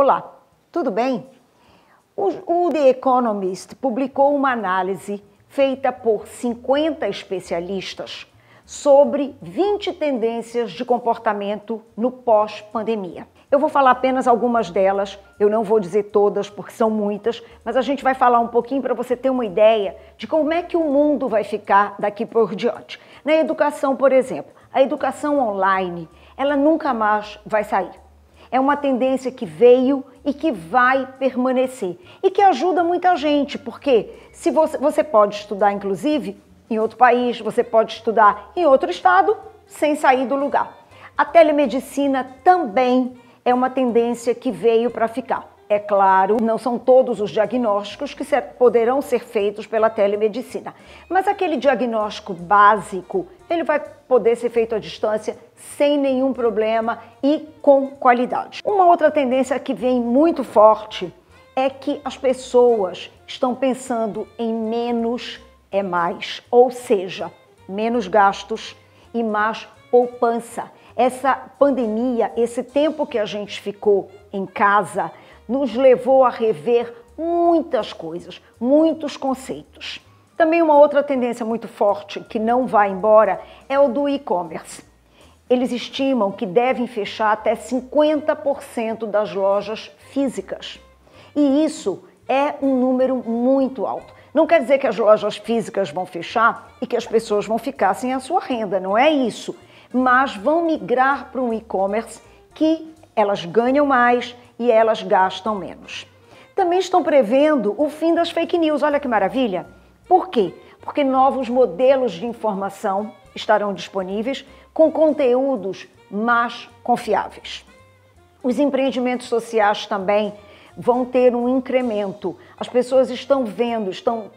Olá, tudo bem? O, o The Economist publicou uma análise feita por 50 especialistas sobre 20 tendências de comportamento no pós-pandemia. Eu vou falar apenas algumas delas, eu não vou dizer todas porque são muitas, mas a gente vai falar um pouquinho para você ter uma ideia de como é que o mundo vai ficar daqui por diante. Na educação, por exemplo, a educação online, ela nunca mais vai sair é uma tendência que veio e que vai permanecer e que ajuda muita gente, porque se você, você pode estudar, inclusive, em outro país, você pode estudar em outro estado sem sair do lugar. A telemedicina também é uma tendência que veio para ficar. É claro, não são todos os diagnósticos que poderão ser feitos pela telemedicina, mas aquele diagnóstico básico, ele vai poder ser feito à distância sem nenhum problema e com qualidade. Uma outra tendência que vem muito forte é que as pessoas estão pensando em menos é mais, ou seja, menos gastos e mais poupança. Essa pandemia, esse tempo que a gente ficou em casa, nos levou a rever muitas coisas, muitos conceitos. Também uma outra tendência muito forte que não vai embora é o do e-commerce. Eles estimam que devem fechar até 50% das lojas físicas. E isso é um número muito alto. Não quer dizer que as lojas físicas vão fechar e que as pessoas vão ficar sem a sua renda, não é isso. Mas vão migrar para um e-commerce que elas ganham mais, e elas gastam menos. Também estão prevendo o fim das fake news, olha que maravilha! Por quê? Porque novos modelos de informação estarão disponíveis com conteúdos mais confiáveis. Os empreendimentos sociais também vão ter um incremento. As pessoas estão vendo, estão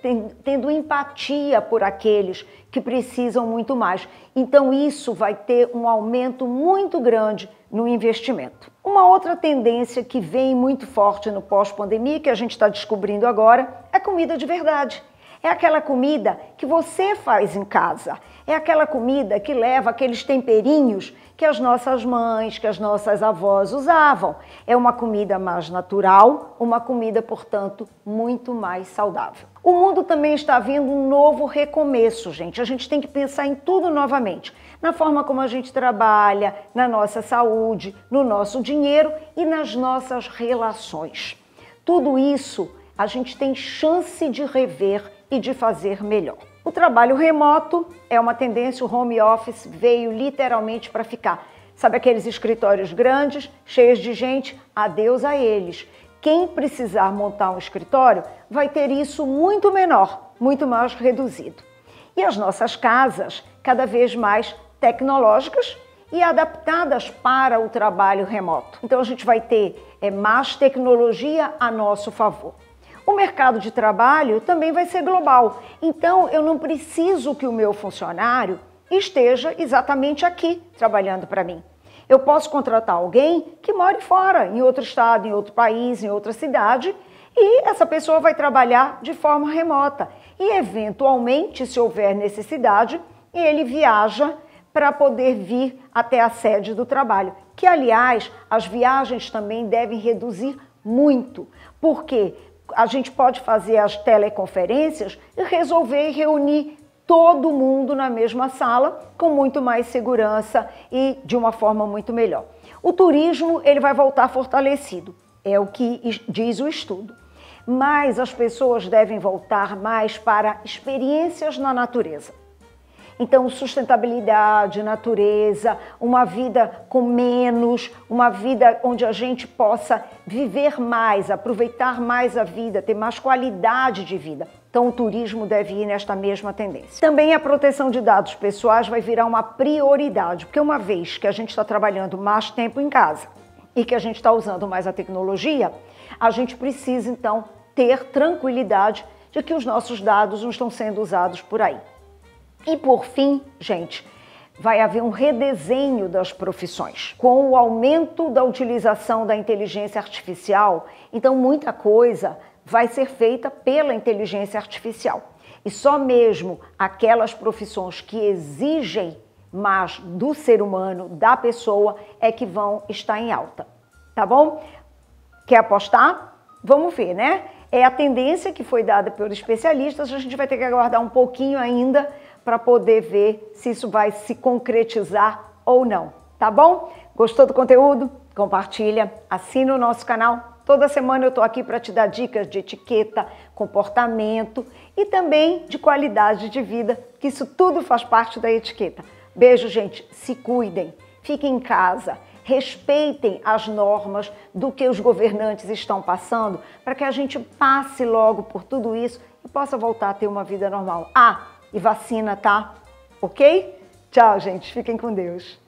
tendo empatia por aqueles que precisam muito mais. Então, isso vai ter um aumento muito grande no investimento. Uma outra tendência que vem muito forte no pós-pandemia, que a gente está descobrindo agora, é comida de verdade. É aquela comida que você faz em casa. É aquela comida que leva aqueles temperinhos que as nossas mães, que as nossas avós usavam. É uma comida mais natural, uma comida, portanto, muito mais saudável. O mundo também está vindo um novo recomeço, gente. A gente tem que pensar em tudo novamente. Na forma como a gente trabalha, na nossa saúde, no nosso dinheiro e nas nossas relações. Tudo isso a gente tem chance de rever e de fazer melhor trabalho remoto é uma tendência, o home office veio literalmente para ficar. Sabe aqueles escritórios grandes, cheios de gente? Adeus a eles. Quem precisar montar um escritório vai ter isso muito menor, muito mais reduzido. E as nossas casas, cada vez mais tecnológicas e adaptadas para o trabalho remoto. Então a gente vai ter é, mais tecnologia a nosso favor. O mercado de trabalho também vai ser global. Então, eu não preciso que o meu funcionário esteja exatamente aqui trabalhando para mim. Eu posso contratar alguém que mora fora, em outro estado, em outro país, em outra cidade, e essa pessoa vai trabalhar de forma remota. E, eventualmente, se houver necessidade, ele viaja para poder vir até a sede do trabalho. Que, aliás, as viagens também devem reduzir muito. Por quê? a gente pode fazer as teleconferências e resolver reunir todo mundo na mesma sala com muito mais segurança e de uma forma muito melhor. O turismo ele vai voltar fortalecido, é o que diz o estudo. Mas as pessoas devem voltar mais para experiências na natureza. Então, sustentabilidade, natureza, uma vida com menos, uma vida onde a gente possa viver mais, aproveitar mais a vida, ter mais qualidade de vida. Então, o turismo deve ir nesta mesma tendência. Também a proteção de dados pessoais vai virar uma prioridade, porque uma vez que a gente está trabalhando mais tempo em casa e que a gente está usando mais a tecnologia, a gente precisa então ter tranquilidade de que os nossos dados não estão sendo usados por aí. E por fim, gente, vai haver um redesenho das profissões. Com o aumento da utilização da inteligência artificial, então muita coisa vai ser feita pela inteligência artificial. E só mesmo aquelas profissões que exigem mais do ser humano, da pessoa, é que vão estar em alta. Tá bom? Quer apostar? Vamos ver, né? É a tendência que foi dada pelos especialistas, a gente vai ter que aguardar um pouquinho ainda para poder ver se isso vai se concretizar ou não, tá bom? Gostou do conteúdo? Compartilha, assina o nosso canal. Toda semana eu estou aqui para te dar dicas de etiqueta, comportamento e também de qualidade de vida, que isso tudo faz parte da etiqueta. Beijo, gente. Se cuidem, fiquem em casa, respeitem as normas do que os governantes estão passando, para que a gente passe logo por tudo isso e possa voltar a ter uma vida normal. Ah, e vacina, tá? Ok? Tchau, gente. Fiquem com Deus.